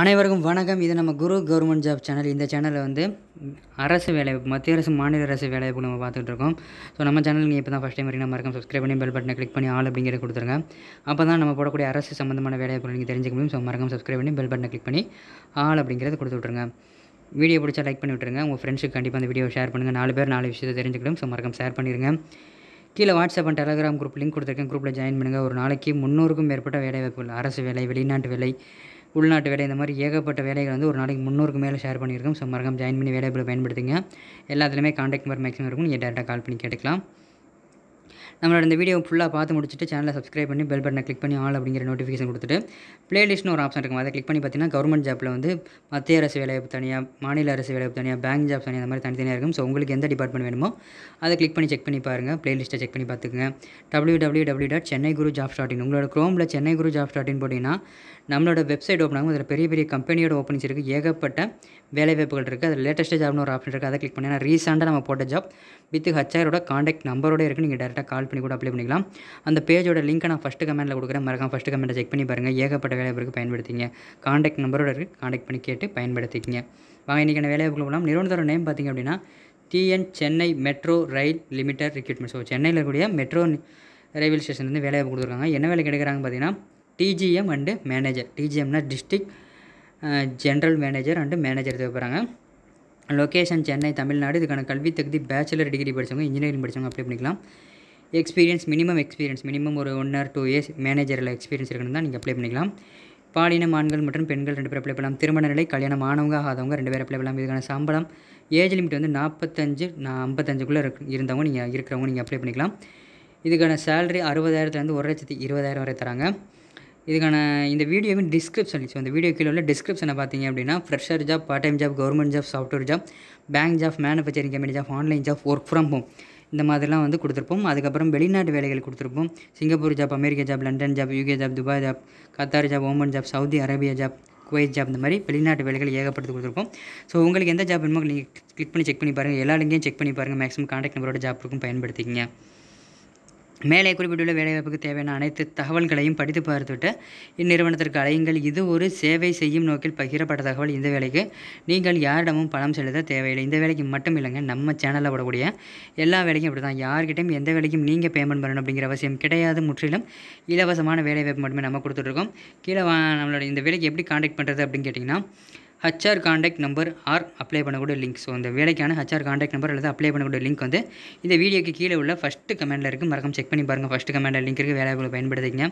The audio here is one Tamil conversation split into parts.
அனைவருக்கும் வணக்கம் இது நம்ம குரு கவர்மெண்ட் ஜாப் சேனல் இந்த சேனலில் வந்து அரசு வேலை மத்திய அரசு மாநில அரசு வேலைவாய்ப்பு நம்ம பார்த்துட்டு இருக்கோம் ஸோ நம்ம சேனல் நீங்கள் இப்போ தான் ஃபஸ்ட் டைம் வரீங்கன்னா மறக்காம சப்ஸ்கிரைப் பண்ணி பெல் பட்டனை கிளிக் பண்ணி ஆள் அப்படிங்கிற கொடுத்துருங்க அப்போ தான் நம்ம போடக்கூடிய அரசு சம்மந்தமான வேலைவாய்ப்பு நீங்கள் தெரிஞ்சுக்க முடியும் ஸோ மறக்காம சப்ஸ்கிரைப் பண்ணி பெல் பட்டனை கிளிக் பண்ணி ஆள் அப்படிங்கிறத கொடுத்து விட்ருங்க வீடியோ பிடிச்சா லைக் பண்ணி விட்ருங்க உங்கள் ஃப்ரெண்ட்ஸுக்கு கண்டிப்பாக அந்த வீடியோ ஷேர் பண்ணுங்கள் நாலு பேர் நாலு விஷயத்தை தெரிஞ்சுக்கணும் ஸோ மறக்காம ஷேர் பண்ணிடுங்க கீழே WhatsApp and Telegram group link கொடுத்துருக்கேன் குரூப்பில் ஜாயின் பண்ணுங்கள் ஒரு நாளைக்கு முந்நூறுக்கும் மேற்பட்ட வேலை வாய்ப்புகள் அரசு வேலை வெளிநாட்டு வேலை உள்நாட்டு வேலை இந்த மாதிரி ஏகப்பட்ட வேலைகள் வந்து ஒரு நாளைக்கு முந்நூறுக்கு மேலே ஷேர் பண்ணியிருக்கோம் ஸோ மறக்காமல் ஜாயின் பண்ணி வேலைப்பில் பயன்படுத்துங்க எல்லாத்துலேயுமே காண்டாக்ட் நம்பர் மேக்ஸிமம் இருக்கும் நீங்கள் டேரெக்டாக கால் பண்ணி கேட்டுக்கலாம் நம்மளோட இந்த வீடியோ ஃபுல்லாக பார்த்து முடிச்சுட்டு சேனலை சப்ஸ்கிரைப் பண்ணி பெல் பட்டனை கிளிக் பண்ணி ஆல் அப்படிங்கிற நோட்டிஃபிகேஷன் கொடுத்துட்டு பிளேலிஸ்ட்னு ஒரு ஆப்ஷன் இருக்கும் அதை கிளிக் பண்ணி பார்த்தீங்கன்னா கவர்மெண்ட் ஜாப்பில் வந்து மத்திய அரசு வேலைவாய்ப்பு தனியாக மாநில அரசு வேலைவாய்ப்பு தனியாக பேங்க் ஜாப் தனியாக அந்த மாதிரி தனித்தனியாக இருக்கும் ஸோ உங்களுக்கு எந்த டிபார்ட்மெண்ட் வேணுமோ அதை கிளிக் பண்ணி செக் பண்ணி பாருங்கள் பிளேலிஸ்ட்டை செக் பண்ணி பார்த்துக்குங்க W W W dot Chennai Guru job ஸ்டார்டின் உங்களோட க்ரோமில் சென்னை குரு ஜாப் ஸ்டார்டின் போட்டிங்கன்னா நம்மளோட வெப்சைட் ஓப்பன் ஆகும் அதில் பெரிய பெரிய கம்பெனியோட ஓப்பனிங்ஸ் இருக்குது ஏகப்பட்ட வேலைவாய்ப்புகள் இருக்குது அதில் லேட்டஸ்ட்டு ஜாப்னு ஒரு ஆப்ஷன் இருக்குது அதை கிளிக் பண்ணி ரீசெண்டாக நம்ம போட்ட ஜாப் வித் ஹச்ஆரோட காண்டாக்ட் நம்பரோட இருக்குது நீங்கள் டேரெக்டாக கால் பண்ணி கூட அப்ளை பண்ணிக்கலாம் அந்த பேஜோட லிங்க்கை நான் ஃபஸ்ட்டு கமெண்ட்டில் கொடுக்குறேன் மறக்காம ஃபஸ்ட்டு கமெண்ட்டை செக் பண்ணி பாருங்கள் ஏகப்பட்ட வேலைவாய்ப்புக்கு பயன்படுத்திங்க காண்டாக்ட் நம்பரோட இருக்குது காண்டாக்ட் பண்ணி கேட்டு பயன்படுத்திக்கிங்க வாங்க இன்றைக்கான வேலைவாய்ப்பு போகலாம் நிறுவனத்தோட நேம் பார்த்திங்க அப்படின்னா TN Chennai metro rail limited recruitment so சென்னையில் இருக்கக்கூடிய மெட்ரோ ரயில்வே ஸ்டேஷன்லேருந்து வேலையை கொடுத்துருக்காங்க என்ன வேலை கிடைக்கிறாங்க பார்த்தீங்கன்னா டிஜிஎம் அண்டு மேனேஜர் டிஜிஎம்னா district general manager and manager தேவைப்படுறாங்க லொக்கேஷன் சென்னை தமிழ்நாடு இதுக்கான கல்வி தகுதி பேச்சுலர் டிகிரி படித்தவங்க இன்ஜினியரிங் படித்தவங்க அப்ளை பண்ணிக்கலாம் எக்ஸ்பீரியன்ஸ் மினிமம் எக்ஸ்பீரியன்ஸ் மினிமம் ஒரு ஒன் ஆர் டூ இயர்ஸ் மேனேஜரில் எக்ஸ்பீரியன்ஸ் இருக்கணும் தான் நீங்கள் அப்ளை பண்ணிக்கலாம் பாலின ஆண்கள் மற்றும் பெண்கள் ரெண்டு பேர் அப்ளை பண்ணலாம் திருமண நிலை கல்யாணம் ஆனவங்க ஆகாதவங்க ரெண்டு பேர் அப்ளை பண்ணலாம் இதுக்கான சம்பளம் ஏஜ் லிமிட் வந்து நாற்பத்தஞ்சு நான் ஐம்பத்தஞ்சுக்குள்ளே இருந்தவங்க நீங்கள் இருக்கிறவங்க நீங்கள் அப்ளை பண்ணிக்கலாம் இதுக்கான சேலரி அறுபதாயிரத்துலேருந்து ஒரு லட்சத்தி இருபதாயிரம் வரை தராங்க இதுக்கான இந்த வீடியோவின் டிஸ்கிரிப்ஷன் ஸோ இந்த வீடியோ கீழே உள்ள டிஸ்கிரிப்ஷனை பார்த்தீங்க அப்படின்னா fresher job part time job government job software job bank job manufacturing company job online job work from home இந்த மாதிரிலாம் வந்து கொடுத்துருப்போம் அதுக்கப்புறம் வெளிநாட்டு வேலைகள் கொடுத்துருப்போம் Singapore job America job London job UK job Dubai job Qatar job Oman job Saudi Arabia job Kuwait job இந்த மாதிரி வெளிநாட்டு வேலைகள் ஏகப்படுத்தி கொடுத்துருப்போம் ஸோ உங்களுக்கு எந்த ஜாப் வேணுமோ நீங்கள் கிளிக் பண்ணி செக் பண்ணி பாருங்கள் எல்லா லிங்கையும் செக் பண்ணி பாருங்கள் மேக்ஸிமம் காண்டாக்ட் நம்பரோட ஜாப் இருக்கும் பயன்படுத்திக்கிங்க மேலே குறிப்பிட்டுள்ள வேலைவாய்ப்புக்கு தேவையான அனைத்து தகவல்களையும் படித்து பார்த்துவிட்டு இந்நிறுவனத்திற்கு அழையுங்கள் இது ஒரு சேவை செய்யும் நோக்கில் பகிரப்பட்ட தகவல் இந்த வேலைக்கு நீங்கள் யாரிடமும் பணம் செலுத்த தேவையில்லை இந்த வேலைக்கு மட்டும் இல்லைங்க நம்ம சேனலில் விடக்கூடிய எல்லா வேலைக்கும் இப்படி தான் யார்கிட்டையும் எந்த வேலைக்கும் நீங்கள் பேமெண்ட் பண்ணணும் அப்படிங்கிற அவசியம் கிடையாது முற்றிலும் இலவசமான வேலைவாய்ப்பு மட்டுமே நம்ம கொடுத்துட்ருக்கோம் கீழே நம்மளோட இந்த வேலைக்கு எப்படி காண்டாக்ட் பண்ணுறது அப்படின்னு கேட்டிங்கன்னா HR contact number or apply பண்ணக்கூடிய லிங்க் ஸோ அந்த வேலைக்கான ஹச்ஆர் காண்டாக்ட் நம்பர் அல்லது அப்ளை பண்ணக்கூடிய லிங்க் வந்து இந்த வீடியோக்கு கீழே உள்ள ஃபஸ்ட்டு கமெண்ட்டில் இருக்குது மறக்காமல் செக் பண்ணி பாருங்கள் ஃபஸ்ட்டு கமெண்டில் லிங்க் இருக்குது வேலை பயன்படுத்திங்க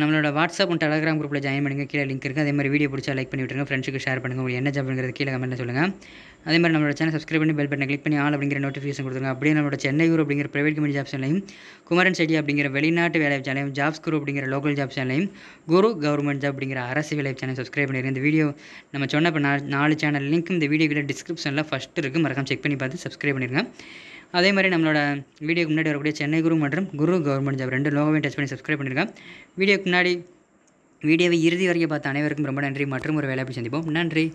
நம்மளோட வாட்ஸ்அப் மற்றும் டெலகிராம் குரூப்பில் ஜாயின் பண்ணுங்கள் கீழே லிங்க் இருக்குது அதே மாதிரி வீடியோ பிடிச்சா லைக் பண்ணி விட்டுருங்க ஃப்ரெண்ட்ஸுக்கு ஷேர் பண்ணுங்கள் உங்களுக்கு என்ன ஜாப்ங்கிறது கீழே கமெண்ட்டில் சொல்லுங்கள் அதே மாதிரி நம்மளோட சேனல் சப்ஸ்கிரைப் பண்ணி பெல் பட்டனை கிளிக் பண்ணி ஆள் அப்படிங்கிற நோட்டிஃபிகேஷன் கொடுங்க அப்படியே நம்மளோட சென்னையூர் அப்படிங்கிற பிரைவேட் கம்பெனி ஜாப் சேனலையும் குமரன் செடி அப்படிங்கிற வெளிநாட்டு வேலை சேனலையும் ஜாப்ஸ் குரூப் அப்படிங்கிற லோக்கல் ஜாப் சேனலையும் குரு கவர்மெண்ட் ஜாப் அப்படிங்கிற அரசு வேலை சேனல் சப்ஸ்கிரைப் பண்ணிடுங்க இந்த வீடியோ நம்ம சொன்ன இப்போ நாலு சேனல் லிங்க் இந்த வீடியோ கிட்ட டிஸ்கிரிப்ஷனில் ஃபஸ்ட்டு இருக்குது மறக்காமல் செக் பண்ணி பார்த்து சப்ஸ்கிரைப் பண்ணிடுங்க அதே மாதிரி நம்மளோட வீடியோக்கு முன்னாடி வரக்கூடிய சென்னை குரு மற்றும் குரு கவர்மெண்ட் ஜாப் ரெண்டு லோகமே டச் பண்ணி சப்ஸ்கிரைப் பண்ணியிருக்கேன் வீடியோக்கு முன்னாடி வீடியோவை இறுதி வரைக்கும் பார்த்த அனைவருக்கும் ரொம்ப நன்றி மற்றும் ஒரு வேலை சந்திப்போம் நன்றி